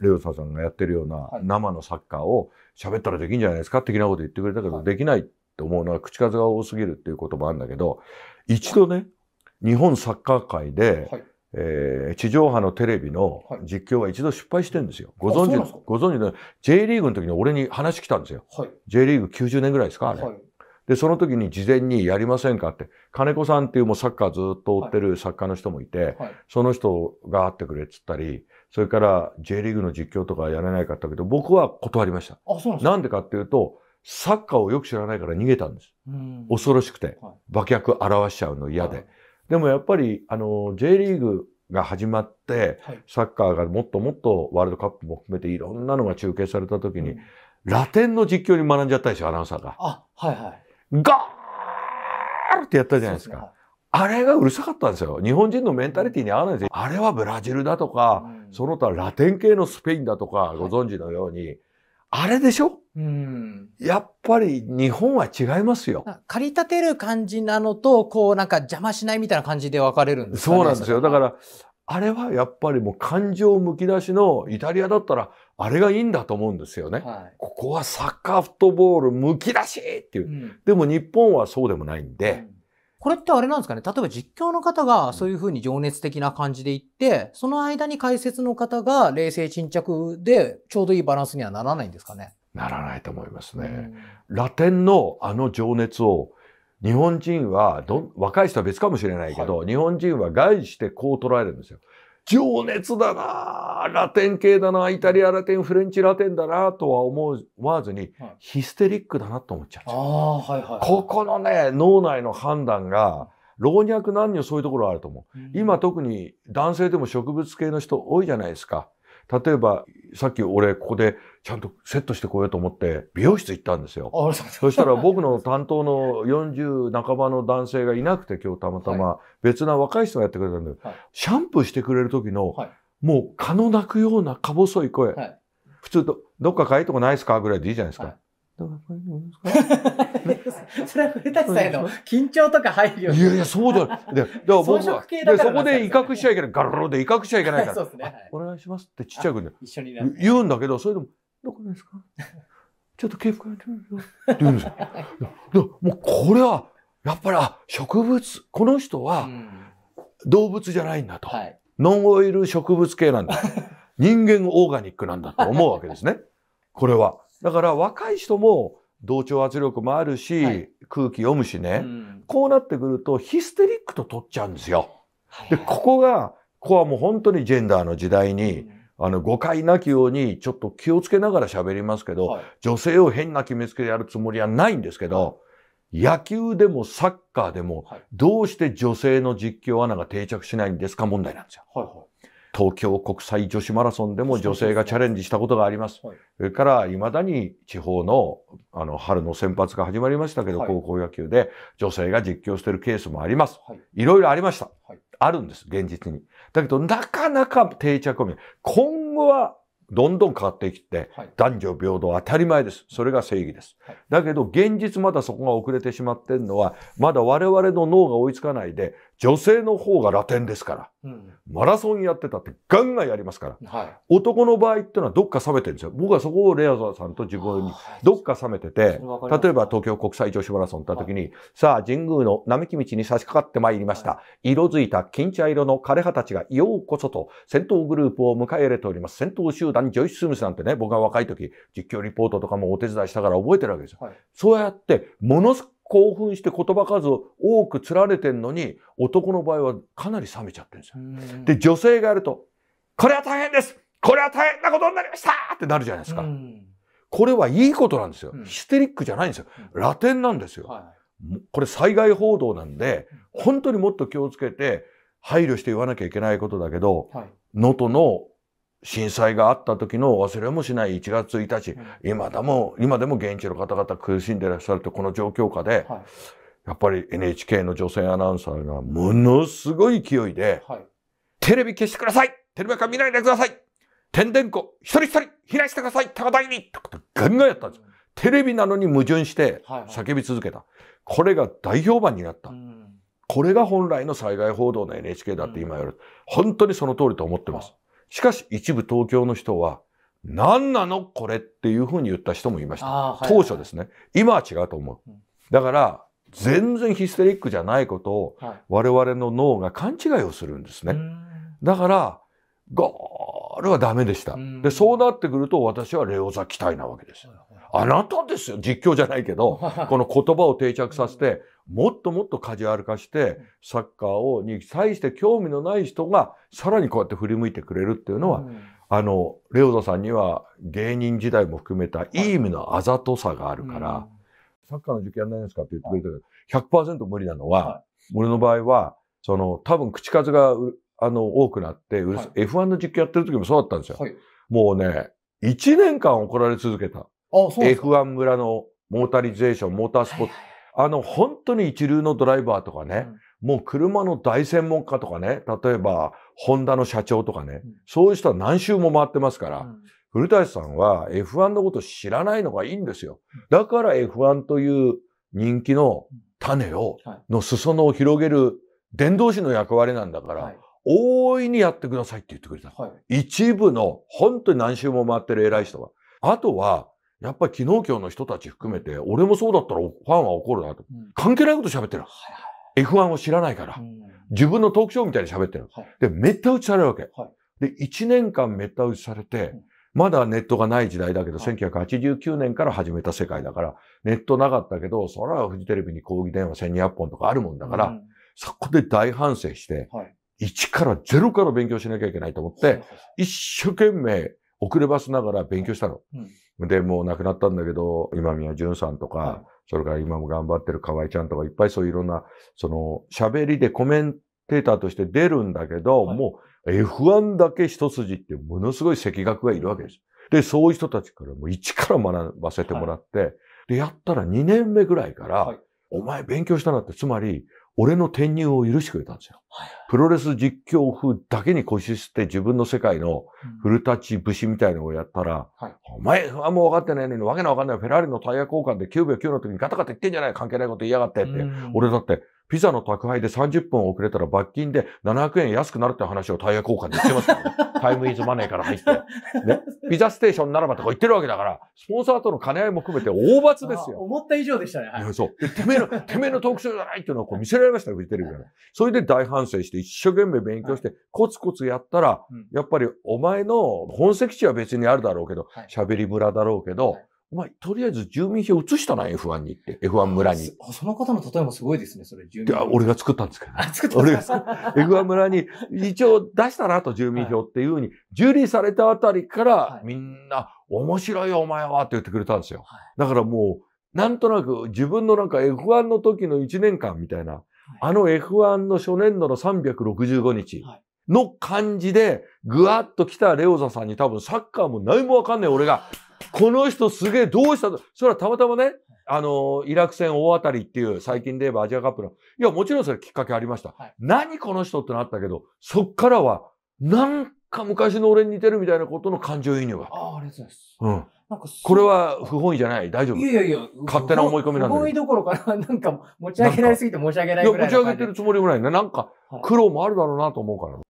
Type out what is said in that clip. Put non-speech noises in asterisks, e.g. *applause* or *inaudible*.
レオサさんがやってるような生のサッカーを喋ったらできんじゃないですか的なこと言ってくれたけど、できないって思うのは口数が多すぎるっていうこともあるんだけど、一度ね、日本サッカー界で、はい、えー、地上波のテレビの実況は一度失敗してるんですよ。ご存知、ご存知の J リーグの時に俺に話来たんですよ。はい、J リーグ90年ぐらいですか、あれ。はいで、その時に事前にやりませんかって、金子さんっていうもうサッカーずっと追ってる作家の人もいて、はいはい、その人が会ってくれっつったり、それから J リーグの実況とかやらないかったけど、僕は断りました。あ、そうなんですかなんでかっていうと、サッカーをよく知らないから逃げたんです。恐ろしくて、馬脚表しちゃうの嫌で。はい、でもやっぱり、あの、J リーグが始まって、はい、サッカーがもっともっとワールドカップも含めていろんなのが中継された時に、うん、ラテンの実況に学んじゃったでしょ、アナウンサーが。あ、はいはい。ガーってやったじゃないですか。すねはい、あれがうるさかったんですよ。日本人のメンタリティに合わないですよ。あれはブラジルだとか、うんその他ラテン系のスペインだとかご存知のように、はい、あれでしょうん、やっぱり日本は違いますよ。駆り立てる感じなのと、こうなんか邪魔しないみたいな感じで分かれるんですか、ね、そうなんですよ。だから、あれはやっぱりもう感情むき出しのイタリアだったら、あれがいいんだと思うんですよね。はい、ここはサッカーフットボールむき出しっていう、うん、でも日本はそうでもないんで、うんこれってあれなんですかね例えば実況の方がそういうふうに情熱的な感じで言って、その間に解説の方が冷静沈着でちょうどいいバランスにはならないんですかねならないと思いますね。ラテンのあの情熱を日本人はど、若い人は別かもしれないけど、はい、日本人は外してこう捉えるんですよ。情熱だなラテン系だなイタリアラテンフレンチラテンだなとは思わずに、はい、ヒステリックだなと思っちゃうんはいはいここのね脳内の判断が老若男女そういうところあると思う、うん、今特に男性でも植物系の人多いじゃないですか。例えば、さっき俺ここでちゃんとセットしてこようと思って美容室行ったんですよ。そしたら僕の担当の40半ばの男性がいなくて今日たまたま別な若い人がやってくれたんだけど、はい、シャンプーしてくれる時の、はい、もう蚊の鳴くようなか細い声。はい、普通ど、どっかかいとこないですかぐらいでいいじゃないですか。どっかかいとこないですか *laughs* それは古舘さんへの緊張とかるよ。いやいや、そうだ。で、だから僕は、で、そこで威嚇しちゃいけない。ガロロで威嚇しちゃいけないから。そうですね。お願いしますってちっちゃい子に言うんだけど、それでも、どこですかちょっとてみって言うんですよ。*laughs* もうこれは、やっぱり、あ、植物、この人は動物じゃないんだと。ノンオイル植物系なんだ。*laughs* 人間オーガニックなんだと思うわけですね。これは。だから若い人も同調圧力もあるし、はい、空気読むしね、うん、こうなってくるとヒステリックと取っちゃうんですよ。でここがここはもう本当にジェンダーの時代に、あの誤解なきようにちょっと気をつけながら喋りますけど、はい、女性を変な決めつけでやるつもりはないんですけど、はい、野球でもサッカーでも、どうして女性の実況アナが定着しないんですか問題なんですよ。はいはい東京国際女子マラソンでも女性がチャレンジしたことがあります。はい、それから、未だに地方の、あの、春の選抜が始まりましたけど、はい、高校野球で女性が実況してるケースもあります。はい、いろいろありました。はい、あるんです、現実に。だけど、なかなか定着を見今後は、どんどん変わってきて、男女平等当たり前です。それが正義です。だけど、現実まだそこが遅れてしまってるのは、まだ我々の脳が追いつかないで、女性の方がラテンですから、うん、マラソンやってたってガンガンやりますから、はい、男の場合ってのはどっか冷めてるんですよ。僕はそこをレアザーさんと自分にどっか冷めてて、例えば東京国際女子マラソン行った時に、はい、さあ神宮の並木道に差し掛かってまいりました。色づいた金茶色の枯葉たちがようこそと戦闘グループを迎え入れております。戦闘集団ジョイス・スムスなんてね、僕が若い時実況リポートとかもお手伝いしたから覚えてるわけですよ。はい、そうやってものす興奮して言葉数を多く釣られてんのに、男の場合はかなり冷めちゃってるんですよ。で、女性がやると、これは大変ですこれは大変なことになりましたってなるじゃないですか。これはいいことなんですよ。ヒステリックじゃないんですよ。ラテンなんですよ。はい、これ災害報道なんで、本当にもっと気をつけて、配慮して言わなきゃいけないことだけど、能、は、登、い、の震災があった時の忘れもしない1月1日、今でも、今でも現地の方々苦しんでいらっしゃるとこの状況下で、はい、やっぱり NHK の女性アナウンサーがものすごい勢いで、はい、テレビ消してくださいテレビか見ないでください天然光、一人一人、避難してください高台にとかガンガンやったんですよ。テレビなのに矛盾して叫び続けた。はいはい、これが大評判になった。これが本来の災害報道の NHK だって今やる。本当にその通りと思ってます。しかし一部東京の人は、何なのこれっていうふうに言った人もいました。はい、当初ですね。今は違うと思う。だから、全然ヒステリックじゃないことを我々の脳が勘違いをするんですね。だから、ゴールはダメでした。で、そうなってくると私はレオザ期待なわけです。あなたですよ。実況じゃないけど、*laughs* この言葉を定着させて、もっともっとカジュアル化して、サッカーをに際して興味のない人が、さらにこうやって振り向いてくれるっていうのは、うん、あの、レオザさんには芸人時代も含めたいい意味のあざとさがあるから、サッカーのや験ないですかって言ってくれたけど、100%無理なのは、はい、俺の場合は、その、多分口数が、あの、多くなって、はい、F1 の実況やってる時もそうだったんですよ。はい、もうね、1年間怒られ続けた。F1 村のモータリゼーション、モータースポッあの、本当に一流のドライバーとかね、うん、もう車の大専門家とかね、例えば、ホンダの社長とかね、うん、そういう人は何周も回ってますから、うん、古舘さんは F1 のこと知らないのがいいんですよ。だから F1 という人気の種を、の裾野を広げる伝道師の役割なんだから、はい、大いにやってくださいって言ってくれた。はい、一部の、本当に何周も回ってる偉い人は。あとは、やっぱり昨日今日の人たち含めて、俺もそうだったらファンは怒るなと。関係ないこと喋ってる。はいはい、F1 を知らないから、自分のトークショーみたいに喋ってる。はい、で、めった打ちされるわけ。はい、で、1年間めった打ちされて、まだネットがない時代だけど、はい、1989年から始めた世界だから、ネットなかったけど、それはフジテレビに抗議電話1200本とかあるもんだから、うん、そこで大反省して、はい、1から0から勉強しなきゃいけないと思って、一生懸命遅ればせながら勉強したの。うんで、もう亡くなったんだけど、今宮淳さんとか、はい、それから今も頑張ってる河合ちゃんとか、いっぱいそういういろんな、その、喋りでコメンテーターとして出るんだけど、はい、もう F1 だけ一筋ってものすごい赤学がいるわけです。で、そういう人たちからもう一から学ばせてもらって、はい、で、やったら2年目ぐらいから、お前勉強したなって、つまり、俺の転入を許してくれたんですよ。プロレス実況風だけに固執して自分の世界の古立ち武士みたいのをやったら、はい、お前はもう分かってないのにわけのわかんないフェラーリのタイヤ交換で9秒9の時にガタガタ言ってんじゃない関係ないこと言いやがってって、俺だってピザの宅配で30分遅れたら罰金で700円安くなるって話をタイヤ交換で言ってますからね。*laughs* タイムイズマネーから入って。ね。ピザステーションならばとか言ってるわけだから、スポンサーとの兼ね合いも含めて大罰ですよ。思った以上でしたね。はい、そう。てめえの、*laughs* てめえのトークショーじゃないっていうのをこう見せられましたよ、フジテレビから。それで大反省して一生懸命勉強して、コツコツやったら、やっぱりお前の本籍地は別にあるだろうけど、喋、はい、り村だろうけど、はいお前、とりあえず住民票移したな、F1 に行って、F1 村に。その方の例えもすごいですね、それ、住民票。俺が作ったんですけど、あ、作った俺が作った。F1 村に、一応出したなと、住民票っていうふうに、受理されたあたりから、みんな、面白いよ、お前は、って言ってくれたんですよ。だからもう、なんとなく、自分のなんか F1 の時の1年間みたいな、あの F1 の初年度の365日。の感じで、ぐわっと来たレオザさんに多分サッカーも何もわかんない俺が、この人すげえ、どうしたのそれはたまたまね、あの、イラク戦大当たりっていう最近で言えばアジアカップの、いや、もちろんそれきっかけありました。はい、何この人ってなったけど、そっからは、なんか昔の俺に似てるみたいなことの感情移入が。ああ、ありがとうございます。うん。なんかこれは不本意じゃない大丈夫いやいやいや、勝手な思い込みなんで。不本意どころかな、なんか持ち上げられすぎて申し訳ないぐらいいや、持ち上げてるつもりぐらいね。なんか、苦労もあるだろうなと思うから。はい